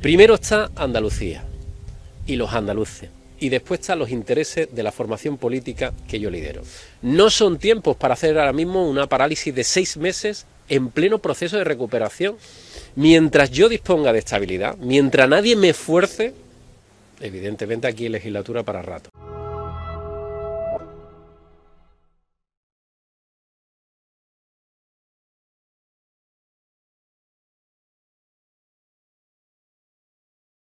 Primero está Andalucía y los andaluces. Y después están los intereses de la formación política que yo lidero. No son tiempos para hacer ahora mismo una parálisis de seis meses en pleno proceso de recuperación. Mientras yo disponga de estabilidad, mientras nadie me esfuerce, evidentemente aquí hay legislatura para rato.